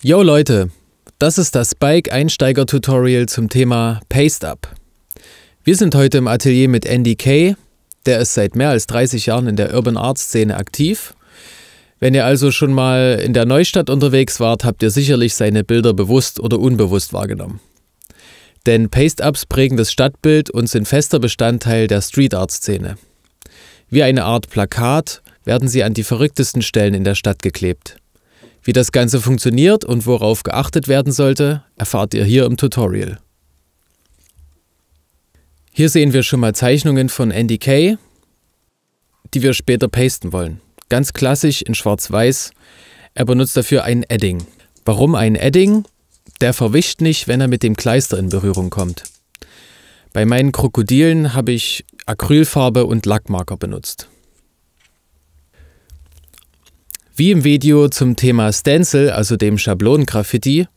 Yo Leute, das ist das Bike Einsteiger Tutorial zum Thema Paste Up. Wir sind heute im Atelier mit Andy Kay, der ist seit mehr als 30 Jahren in der Urban Art Szene aktiv. Wenn ihr also schon mal in der Neustadt unterwegs wart, habt ihr sicherlich seine Bilder bewusst oder unbewusst wahrgenommen. Denn Paste-Ups prägen das Stadtbild und sind fester Bestandteil der Street-Art-Szene. Wie eine Art Plakat werden sie an die verrücktesten Stellen in der Stadt geklebt. Wie das Ganze funktioniert und worauf geachtet werden sollte, erfahrt ihr hier im Tutorial. Hier sehen wir schon mal Zeichnungen von Andy Kay, die wir später pasten wollen. Ganz klassisch in schwarz-weiß. Er benutzt dafür ein Edding. Warum ein Edding? Der verwischt nicht, wenn er mit dem Kleister in Berührung kommt. Bei meinen Krokodilen habe ich Acrylfarbe und Lackmarker benutzt. Wie im Video zum Thema Stencil, also dem Schablonengraffiti,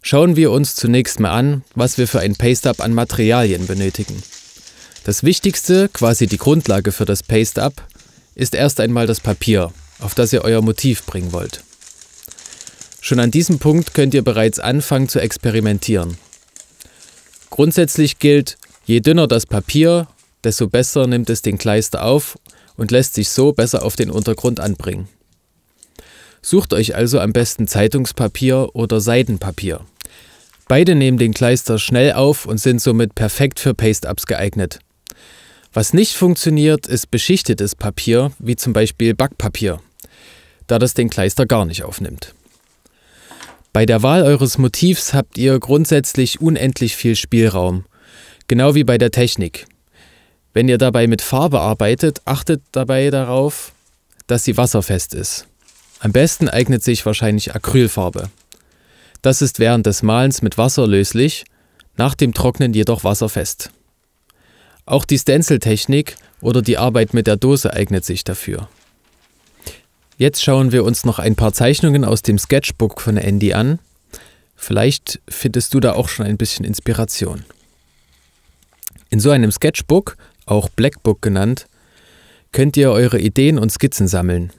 schauen wir uns zunächst mal an, was wir für ein Paste-Up an Materialien benötigen. Das Wichtigste, quasi die Grundlage für das Paste-Up, ist erst einmal das Papier, auf das ihr euer Motiv bringen wollt. Schon an diesem Punkt könnt ihr bereits anfangen zu experimentieren. Grundsätzlich gilt, je dünner das Papier, desto besser nimmt es den Kleister auf und lässt sich so besser auf den Untergrund anbringen. Sucht euch also am besten Zeitungspapier oder Seidenpapier. Beide nehmen den Kleister schnell auf und sind somit perfekt für Paste-Ups geeignet. Was nicht funktioniert, ist beschichtetes Papier, wie zum Beispiel Backpapier, da das den Kleister gar nicht aufnimmt. Bei der Wahl eures Motivs habt ihr grundsätzlich unendlich viel Spielraum, genau wie bei der Technik. Wenn ihr dabei mit Farbe arbeitet, achtet dabei darauf, dass sie wasserfest ist. Am besten eignet sich wahrscheinlich Acrylfarbe. Das ist während des Malens mit Wasser löslich, nach dem Trocknen jedoch wasserfest. Auch die Stencil-Technik oder die Arbeit mit der Dose eignet sich dafür. Jetzt schauen wir uns noch ein paar Zeichnungen aus dem Sketchbook von Andy an. Vielleicht findest du da auch schon ein bisschen Inspiration. In so einem Sketchbook, auch Blackbook genannt, könnt ihr eure Ideen und Skizzen sammeln.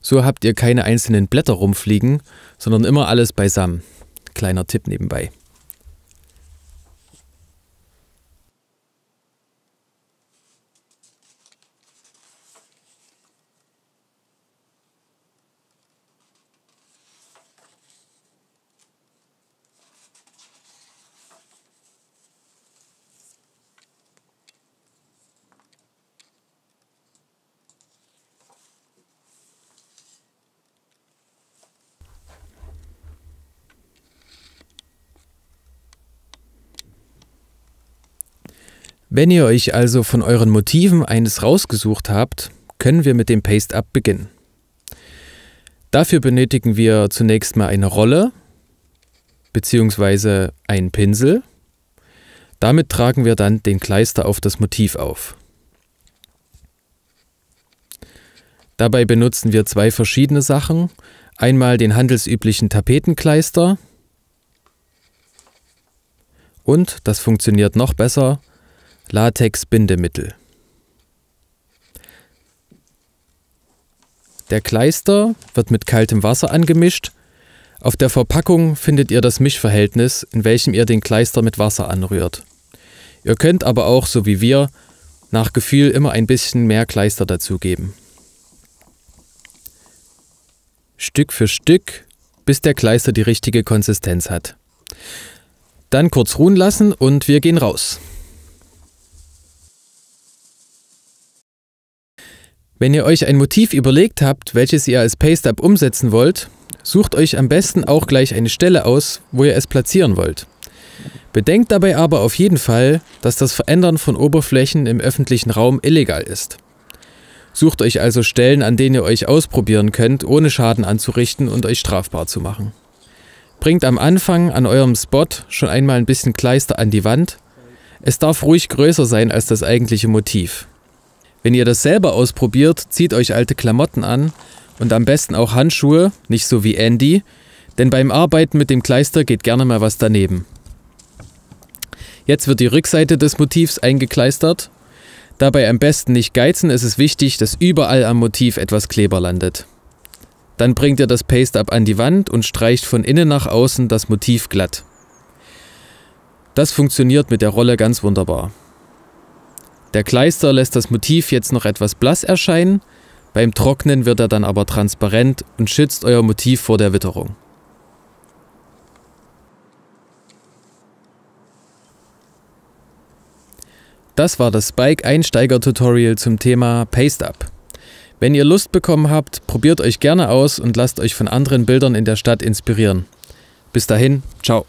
So habt ihr keine einzelnen Blätter rumfliegen, sondern immer alles beisammen. Kleiner Tipp nebenbei. Wenn ihr euch also von euren Motiven eines rausgesucht habt, können wir mit dem Paste-Up beginnen. Dafür benötigen wir zunächst mal eine Rolle bzw. einen Pinsel. Damit tragen wir dann den Kleister auf das Motiv auf. Dabei benutzen wir zwei verschiedene Sachen. Einmal den handelsüblichen Tapetenkleister und, das funktioniert noch besser, Latex-Bindemittel. Der Kleister wird mit kaltem Wasser angemischt. Auf der Verpackung findet ihr das Mischverhältnis, in welchem ihr den Kleister mit Wasser anrührt. Ihr könnt aber auch, so wie wir, nach Gefühl immer ein bisschen mehr Kleister dazugeben. Stück für Stück, bis der Kleister die richtige Konsistenz hat. Dann kurz ruhen lassen und wir gehen raus. Wenn ihr euch ein Motiv überlegt habt, welches ihr als Paste-Up umsetzen wollt, sucht euch am besten auch gleich eine Stelle aus, wo ihr es platzieren wollt. Bedenkt dabei aber auf jeden Fall, dass das Verändern von Oberflächen im öffentlichen Raum illegal ist. Sucht euch also Stellen, an denen ihr euch ausprobieren könnt, ohne Schaden anzurichten und euch strafbar zu machen. Bringt am Anfang an eurem Spot schon einmal ein bisschen Kleister an die Wand. Es darf ruhig größer sein als das eigentliche Motiv. Wenn ihr das selber ausprobiert, zieht euch alte Klamotten an und am besten auch Handschuhe, nicht so wie Andy, denn beim Arbeiten mit dem Kleister geht gerne mal was daneben. Jetzt wird die Rückseite des Motivs eingekleistert. Dabei am besten nicht geizen, es ist wichtig, dass überall am Motiv etwas Kleber landet. Dann bringt ihr das Paste-Up an die Wand und streicht von innen nach außen das Motiv glatt. Das funktioniert mit der Rolle ganz wunderbar. Der Kleister lässt das Motiv jetzt noch etwas blass erscheinen, beim Trocknen wird er dann aber transparent und schützt euer Motiv vor der Witterung. Das war das Spike Einsteiger Tutorial zum Thema Paste Up. Wenn ihr Lust bekommen habt, probiert euch gerne aus und lasst euch von anderen Bildern in der Stadt inspirieren. Bis dahin, ciao.